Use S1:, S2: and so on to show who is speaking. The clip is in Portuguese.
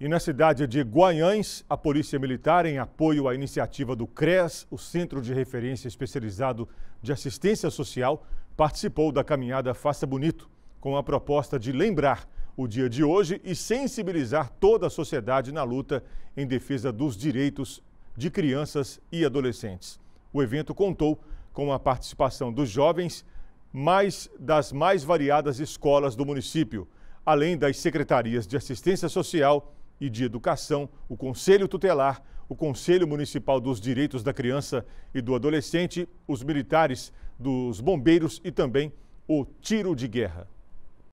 S1: E na cidade de Guanhães, a Polícia Militar, em apoio à iniciativa do CRES, o Centro de Referência Especializado de Assistência Social, participou da caminhada Faça Bonito, com a proposta de lembrar o dia de hoje e sensibilizar toda a sociedade na luta em defesa dos direitos de crianças e adolescentes. O evento contou com a participação dos jovens mais das mais variadas escolas do município, além das secretarias de assistência social e de Educação, o Conselho Tutelar, o Conselho Municipal dos Direitos da Criança e do Adolescente, os militares dos bombeiros e também o tiro de guerra.